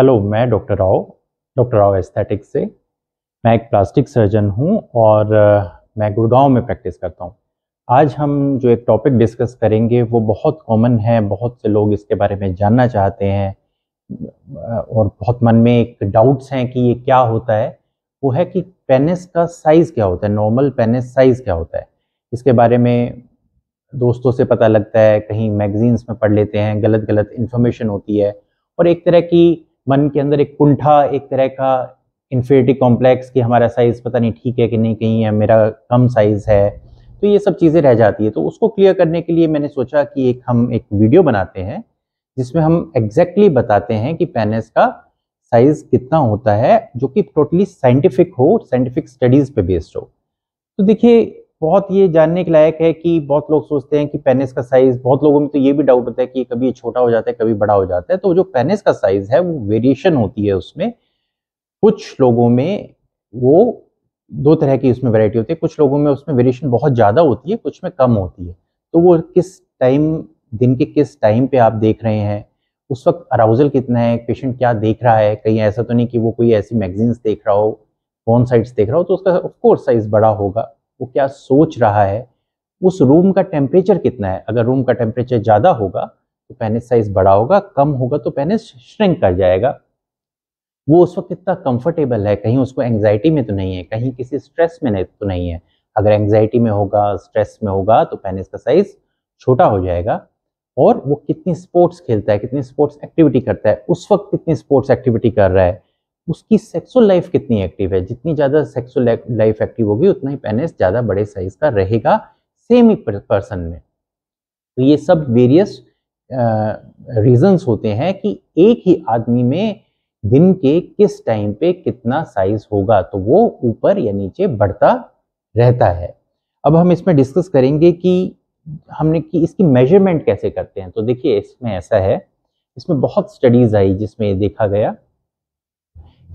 hello मैं doctor Rao doctor Rao aesthetics से मैं एक प्लास्टिक सर्जन हूँ और uh, मैं गुड़गांव में प्रैक्टिस करता हूँ आज हम जो एक टॉपिक डिस्कस करेंगे वो बहुत कॉमन है बहुत से लोग इसके बारे में जानना चाहते हैं uh, और बहुत मन में एक डाउट्स हैं कि ये क्या होता है वो है कि पेनिस का साइज़ क्या होता है नॉर्मल पेनिस साइज़ क्या होता है इसके बारे में दोस्तों से पता लगता है कहीं मैगजीन्स में पढ़ लेते हैं गलत गलत इन्फॉर्मेशन होती है और एक तरह की मन के अंदर एक कुंठा एक तरह का इन्फिनिटी कॉम्प्लेक्स कि हमारा साइज़ पता नहीं ठीक है कि नहीं कहीं है मेरा कम साइज़ है तो ये सब चीज़ें रह जाती है तो उसको क्लियर करने के लिए मैंने सोचा कि एक हम एक वीडियो बनाते हैं जिसमें हम एग्जैक्टली exactly बताते हैं कि पेनिस का साइज़ कितना होता है जो कि टोटली साइंटिफिक हो साइंटिफिक स्टडीज़ पे बेस्ड हो तो देखिए बहुत ये जानने के लायक है कि बहुत लोग सोचते हैं कि पेनिस का साइज बहुत लोगों में तो ये भी डाउट होता है कि कभी छोटा हो जाता है कभी बड़ा हो जाता है तो जो पेनिस का साइज है वो वेरिएशन होती है उसमें कुछ लोगों में वो दो तरह की उसमें वैरायटी होती है कुछ लोगों में उसमें वेरिएशन बहुत ज़्यादा होती है कुछ में कम होती है तो वो किस टाइम दिन के किस टाइम पे आप देख रहे हैं उस वक्त अराउजल कितना है पेशेंट क्या देख रहा है कहीं ऐसा तो नहीं कि वो कोई ऐसी मैगजीन्स देख रहा हो फोन साइट्स देख रहा हो तो उसका ऑफकोर्स साइज बड़ा होगा वो क्या सोच रहा है उस रूम का टेम्परेचर कितना है अगर रूम का टेम्परेचर ज़्यादा होगा तो पेनिस साइज बड़ा होगा कम होगा तो पेनिस श्रिंक कर जाएगा वो उस वक्त कितना कंफर्टेबल है कहीं उसको एंग्जाइटी में तो नहीं है कहीं किसी स्ट्रेस में नहीं तो नहीं है अगर एंग्जाइटी में होगा स्ट्रेस में होगा तो पेनिस का साइज छोटा हो जाएगा और वो कितनी स्पोर्ट्स खेलता है कितनी स्पोर्ट्स एक्टिविटी करता है उस वक्त कितनी स्पोर्ट्स एक्टिविटी कर रहा है उसकी सेक्सुअल लाइफ कितनी एक्टिव है जितनी ज़्यादा सेक्सुअल लाइफ एक्टिव होगी उतना ही पेनिस ज़्यादा बड़े साइज का रहेगा सेम ही पर्सन में तो ये सब वेरियस रीजंस uh, होते हैं कि एक ही आदमी में दिन के किस टाइम पे कितना साइज होगा तो वो ऊपर या नीचे बढ़ता रहता है अब हम इसमें डिस्कस करेंगे कि हमने कि इसकी मेजरमेंट कैसे करते हैं तो देखिए इसमें ऐसा है इसमें बहुत स्टडीज आई जिसमें देखा गया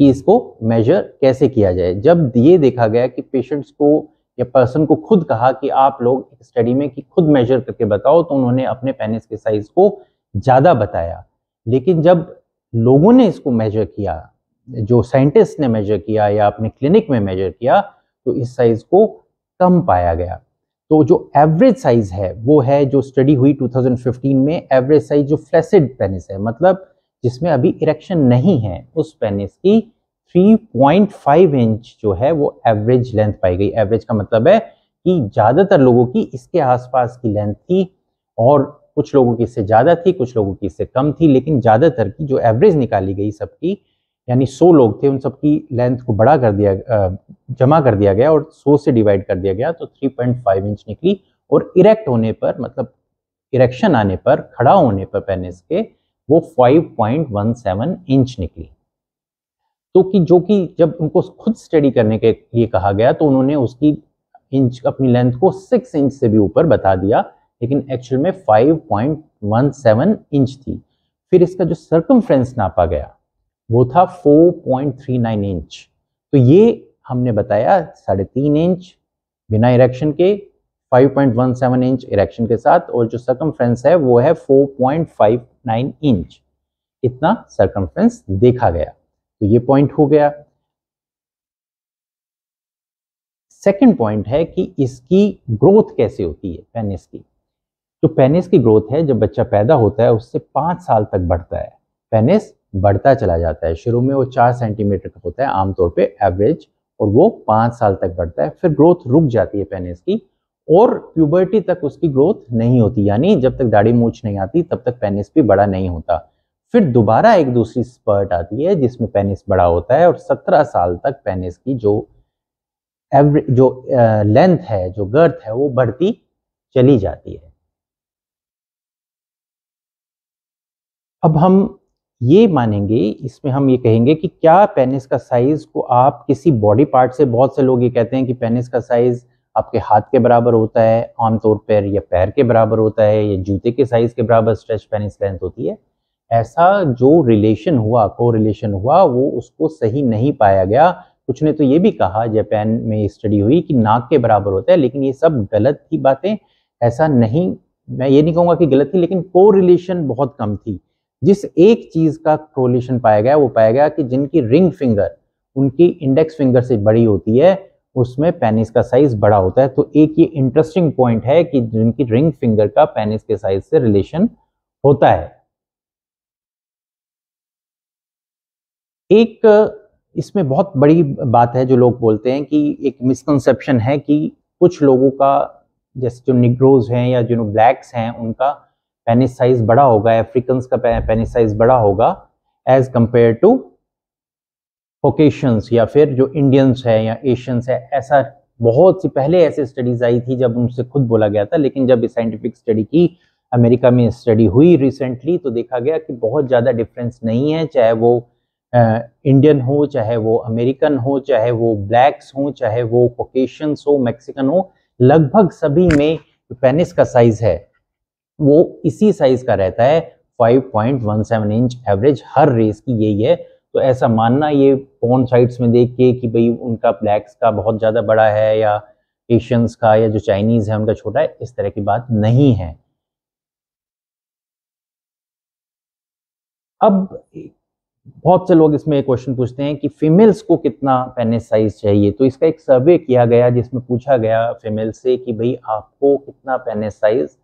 कि इसको मेजर कैसे किया जाए जब ये देखा गया कि पेशेंट्स को या पर्सन को खुद कहा कि आप लोग स्टडी में कि खुद मेजर करके बताओ तो उन्होंने अपने पेनिस के साइज को ज़्यादा बताया लेकिन जब लोगों ने इसको मेजर किया जो साइंटिस्ट ने मेजर किया या अपने क्लिनिक में मेजर किया तो इस साइज को कम पाया गया तो जो एवरेज साइज है वो है जो स्टडी हुई 2015 में एवरेज साइज जो फ्लैसिड पेनिस है मतलब जिसमें अभी इरेक्शन नहीं है उस पेनिस की 3.5 इंच जो है वो एवरेज लेंथ पाई गई एवरेज का मतलब है कि ज़्यादातर लोगों की इसके आसपास की लेंथ थी और कुछ लोगों की इससे ज़्यादा थी कुछ लोगों की इससे कम थी लेकिन ज़्यादातर की जो एवरेज निकाली गई सबकी यानी 100 लोग थे उन सबकी लेंथ को बड़ा कर दिया जमा कर दिया गया और 100 से डिवाइड कर दिया गया तो 3.5 इंच निकली और इरेक्ट होने पर मतलब इरेक्शन आने पर खड़ा होने पर पेनिस के वो 5.17 इंच निकली तो कि जो कि जब उनको खुद स्टडी करने के लिए कहा गया तो उन्होंने उसकी इंच अपनी लेंथ को 6 इंच से भी ऊपर बता दिया लेकिन एक्चुअल में 5.17 इंच थी फिर इसका जो सर्कमफ्रेंस नापा गया वो था 4.39 इंच तो ये हमने बताया साढ़े तीन इंच बिना इरेक्शन के 5.17 इंच इरेक्शन के साथ और जो सर्कमफ्रेंस है वो है 4.5 0.9 इंच इतना सर्कमफ्रेंस देखा गया तो ये पॉइंट हो गया सेकंड पॉइंट है कि इसकी ग्रोथ कैसे होती है पेनिस की तो पेनिस की ग्रोथ है जब बच्चा पैदा होता है उससे पांच साल तक बढ़ता है पेनिस बढ़ता चला जाता है शुरू में वो चार सेंटीमीटर का होता है आमतौर पे एवरेज और वो पांच साल तक बढ़ता है फिर ग्रोथ रुक जाती है पेनिस की और प्यूबर्टी तक उसकी ग्रोथ नहीं होती यानी जब तक दाढ़ी मूछ नहीं आती तब तक पेनिस भी बड़ा नहीं होता फिर दोबारा एक दूसरी स्पर्ट आती है जिसमें पेनिस बड़ा होता है और सत्रह साल तक पेनिस की जो एवरे जो लेंथ है जो गर्थ है वो बढ़ती चली जाती है अब हम ये मानेंगे इसमें हम ये कहेंगे कि क्या पेनिस का साइज को आप किसी बॉडी पार्ट से बहुत से लोग ये कहते हैं कि पेनिस का साइज आपके हाथ के बराबर होता है आमतौर पर या पैर के बराबर होता है या जूते के साइज के बराबर स्ट्रेच पेनिस लेंथ होती है ऐसा जो रिलेशन हुआ को रिलेशन हुआ वो उसको सही नहीं पाया गया कुछ ने तो ये भी कहा जापान में स्टडी हुई कि नाक के बराबर होता है लेकिन ये सब गलत थी बातें ऐसा नहीं मैं ये नहीं कहूँगा कि गलत थी लेकिन को रिलेशन बहुत कम थी जिस एक चीज़ का रिलेशन पाया गया वो पाया गया कि जिनकी रिंग फिंगर उनकी इंडेक्स फिंगर से बड़ी होती है उसमें पेनिस का साइज बड़ा होता है तो एक ये इंटरेस्टिंग पॉइंट है कि जिनकी रिंग फिंगर का पेनिस के साइज से रिलेशन होता है एक इसमें बहुत बड़ी बात है जो लोग बोलते हैं कि एक मिसकंसेप्शन है कि कुछ लोगों का जैसे जो निग्रोज हैं या जो ब्लैक्स हैं उनका पेनिस साइज बड़ा होगा अफ्रीकन्स का पेनिस साइज बड़ा होगा एज कंपेयर टू कोकेशंस या फिर जो इंडियंस है या एशियंस है ऐसा बहुत सी पहले ऐसे स्टडीज आई थी जब उनसे खुद बोला गया था लेकिन जब साइंटिफिक स्टडी की अमेरिका में स्टडी हुई रिसेंटली तो देखा गया कि बहुत ज़्यादा डिफरेंस नहीं है चाहे वो इंडियन हो चाहे वो अमेरिकन हो चाहे वो ब्लैक्स हो चाहे वो कोकेशंस हो मैक्सिकन हो लगभग सभी में जो पेनिस का साइज है वो इसी साइज का रहता है 5.17 इंच एवरेज हर रेस की यही है तो ऐसा मानना ये पॉन साइट्स में देख के कि भाई उनका ब्लैक्स का बहुत ज़्यादा बड़ा है या एशियंस का या जो चाइनीज़ है उनका छोटा है इस तरह की बात नहीं है अब बहुत से लोग इसमें क्वेश्चन पूछते हैं कि फीमेल्स को कितना पेनिस साइज चाहिए तो इसका एक सर्वे किया गया जिसमें पूछा गया फीमेल से कि भाई आपको कितना पेनिस साइज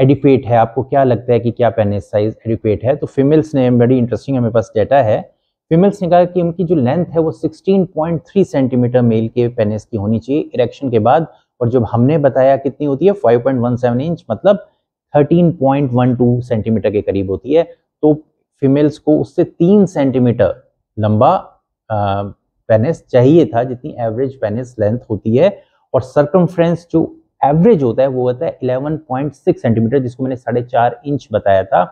एडिक्वेट है आपको क्या लगता है कि क्या पेनिस साइज एडिक्वेट है तो फीमेल्स ने बड़ी इंटरेस्टिंग हमारे पास डेटा है फीमेल सिंगार की उनकी जो लेंथ है वो 16.3 सेंटीमीटर मेल के पेनिस की होनी चाहिए इरेक्शन के बाद और जब हमने बताया कितनी होती है 5.17 इंच मतलब 13.12 सेंटीमीटर के करीब होती है तो फीमेल्स को उससे तीन सेंटीमीटर लंबा पेनिस चाहिए था जितनी एवरेज पेनिस लेंथ होती है और सर्कमफ्रेंस जो एवरेज होता है वो होता है इलेवन सेंटीमीटर जिसको मैंने साढ़े इंच बताया था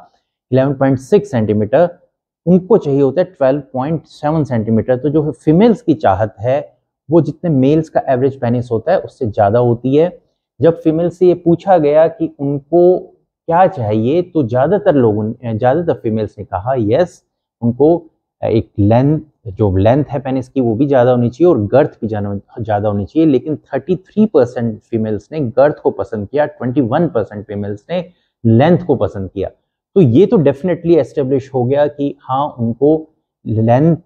इलेवन सेंटीमीटर उनको चाहिए होता है ट्वेल्व पॉइंट सेवन सेंटीमीटर तो जो फीमेल्स की चाहत है वो जितने मेल्स का एवरेज पेनिस होता है उससे ज़्यादा होती है जब फीमेल से ये पूछा गया कि उनको क्या चाहिए तो ज़्यादातर लोगों ज़्यादातर फीमेल्स ने कहा यस उनको एक लेंथ जो लेंथ है पेनिस की वो भी ज़्यादा होनी चाहिए और गर्थ भी ज़्यादा होनी चाहिए लेकिन 33 परसेंट फीमेल्स ने गर्थ को पसंद किया 21 परसेंट फीमेल्स ने लेंथ को पसंद किया तो ये तो डेफिनेटली एस्टेब्लिश हो गया कि हाँ उनको लेंथ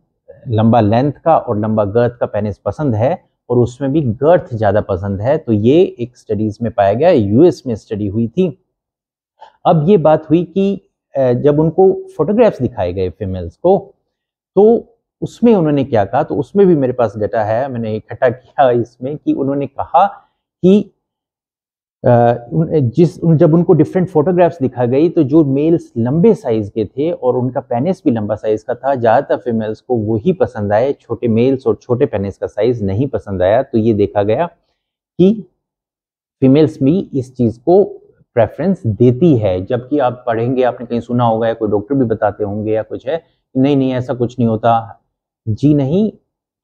लंबा लेंथ का और लंबा गर्थ का पेनिस पसंद है और उसमें भी गर्थ ज़्यादा पसंद है तो ये एक स्टडीज़ में पाया गया यूएस में स्टडी हुई थी अब ये बात हुई कि जब उनको फोटोग्राफ्स दिखाए गए फीमेल्स को तो उसमें उन्होंने क्या कहा तो उसमें भी मेरे पास डेटा है मैंने इकट्ठा किया इसमें कि उन्होंने कहा कि जिस जब उनको डिफरेंट फोटोग्राफ्स दिखा गई तो जो मेल्स लंबे साइज के थे और उनका पेनिस भी लंबा साइज का था ज़्यादातर फीमेल्स को वही पसंद आए छोटे मेल्स और छोटे पेनिस का साइज नहीं पसंद आया तो ये देखा गया कि फीमेल्स भी इस चीज़ को प्रेफरेंस देती है जबकि आप पढ़ेंगे आपने कहीं सुना होगा या कोई डॉक्टर भी बताते होंगे या कुछ है नहीं नहीं ऐसा कुछ नहीं होता जी नहीं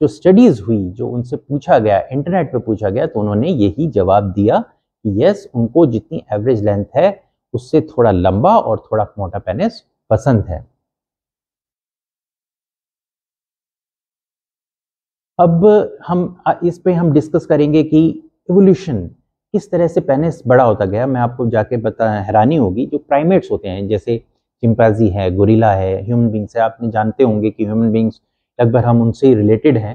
जो स्टडीज़ हुई जो उनसे पूछा गया इंटरनेट पर पूछा गया तो उन्होंने यही जवाब दिया कि यस उनको जितनी एवरेज लेंथ है उससे थोड़ा लंबा और थोड़ा मोटा पेनिस पसंद है अब हम इस पे हम डिस्कस करेंगे कि एवोल्यूशन किस तरह से पेनिस बड़ा होता गया मैं आपको जाके बता हैरानी होगी जो प्राइमेट्स होते हैं जैसे चिंपाजी है गोरिला है ह्यूमन बींग्स है आपने जानते होंगे कि ह्यूमन बींग्स लगभग हम उनसे रिलेटेड हैं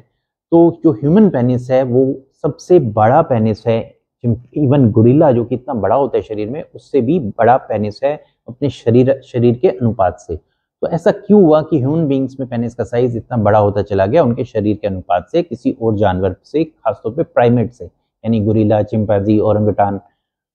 तो जो ह्यूमन पेनिस है वो सबसे बड़ा पेनिस है इवन गुरिल्ला जो कि इतना बड़ा होता है शरीर में उससे भी बड़ा पेनिस है अपने शरीर शरीर के अनुपात से तो ऐसा क्यों हुआ कि ह्यूमन बींग्स में पेनिस का साइज इतना बड़ा होता चला गया उनके शरीर के अनुपात से किसी और जानवर से खासतौर पर प्राइमेट से यानी गुरीला चिंपाजी औरंगटान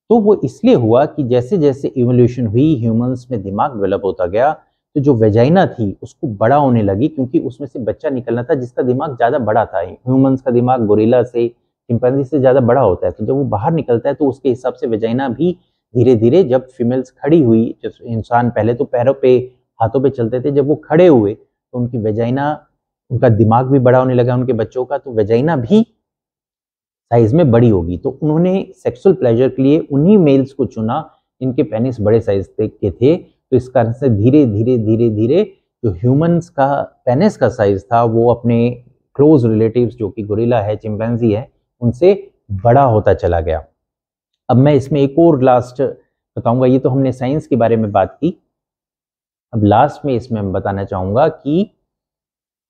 तो वो इसलिए हुआ कि जैसे जैसे इवोल्यूशन हुई ह्यूमन्स में दिमाग डेवलप होता गया तो जो वेजाइना थी उसको बड़ा होने लगी क्योंकि उसमें से बच्चा निकलना था जिसका दिमाग ज़्यादा बड़ा था ह्यूमन्स का दिमाग गुरीला से चिंपैंजी से ज़्यादा बड़ा होता है तो जब वो बाहर निकलता है तो उसके हिसाब से वेजाइना भी धीरे धीरे जब फीमेल्स खड़ी हुई जब इंसान पहले तो पैरों पे हाथों पे चलते थे जब वो खड़े हुए तो उनकी वेजाइना उनका दिमाग भी बड़ा होने लगा उनके बच्चों का तो वेजाइना भी साइज में बड़ी होगी तो उन्होंने सेक्सुअल प्लेजर के लिए उन्हीं मेल्स को चुना जिनके पेनिस बड़े साइज के थे तो इस कारण से धीरे धीरे धीरे धीरे जो ह्यूमंस का पेनिस का साइज था वो अपने क्लोज रिलेटिव्स जो कि गुरीला है चिंपैंजी है उनसे बड़ा होता चला गया अब मैं इसमें एक और लास्ट बताऊंगा ये तो हमने साइंस के बारे में बात की अब लास्ट में इसमें मैं बताना चाहूंगा कि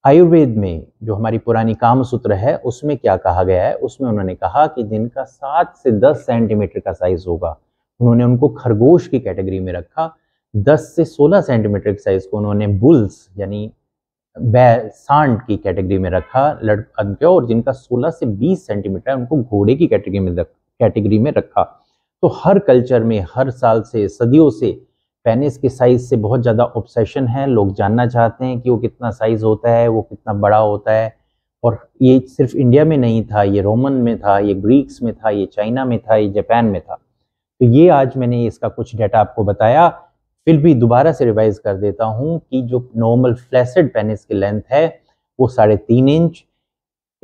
आयुर्वेद में जो हमारी पुरानी काम सूत्र है उसमें क्या कहा गया है उसमें उन्होंने कहा कि जिनका सात से दस सेंटीमीटर का साइज होगा उन्होंने उनको खरगोश की कैटेगरी में रखा दस से सोलह सेंटीमीटर के साइज को उन्होंने बुल्स यानी सांड की कैटेगरी में रखा लड़कियों और जिनका 16 से 20 सेंटीमीटर है उनको घोड़े की कैटेगरी में कैटेगरी में रखा तो हर कल्चर में हर साल से सदियों से पेनिस के साइज से बहुत ज़्यादा ऑब्सेशन है लोग जानना चाहते हैं कि वो कितना साइज होता है वो कितना बड़ा होता है और ये सिर्फ इंडिया में नहीं था ये रोमन में था ये ग्रीक्स में था ये चाइना में था ये जापान में था तो ये आज मैंने इसका कुछ डाटा आपको बताया फिर भी दोबारा से रिवाइज कर देता हूँ कि जो नॉर्मल फ्लैसेड पेनिस की लेंथ है वो साढ़े तीन इंच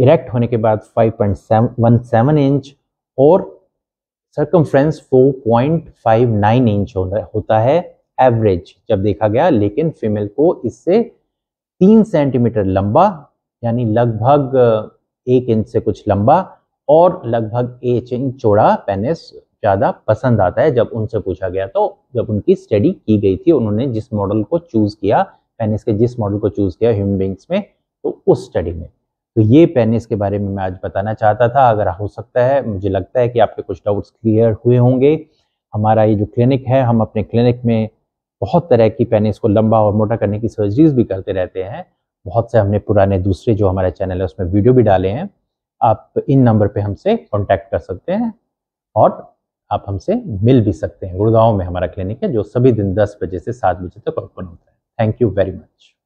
इरेक्ट होने के बाद five point one seven inch और circumference four point five nine inch होता है एवरेज जब देखा गया लेकिन फीमेल को इससे तीन सेंटीमीटर लंबा यानी लगभग एक इंच से कुछ लंबा और लगभग एक इंच चौड़ा पेनिस ज़्यादा पसंद आता है जब उनसे पूछा गया तो जब उनकी स्टडी की गई थी उन्होंने जिस मॉडल को चूज़ किया पेनिस के जिस मॉडल को चूज़ किया ह्यूमन बींग्स में तो उस स्टडी में तो ये पेनिस के बारे में मैं आज बताना चाहता था अगर हो सकता है मुझे लगता है कि आपके कुछ डाउट्स क्लियर हुए होंगे हमारा ये जो क्लिनिक है हम अपने क्लिनिक में बहुत तरह की पेनिस को लंबा और मोटा करने की सर्जरीज भी करते रहते हैं बहुत से हमने पुराने दूसरे जो हमारा चैनल है उसमें वीडियो भी डाले हैं आप इन नंबर पे हमसे कांटेक्ट कर सकते हैं और आप हमसे मिल भी सकते हैं गुड़गांव में हमारा क्लिनिक है जो सभी दिन दस बजे से सात बजे तक ओपन होता है थैंक यू वेरी मच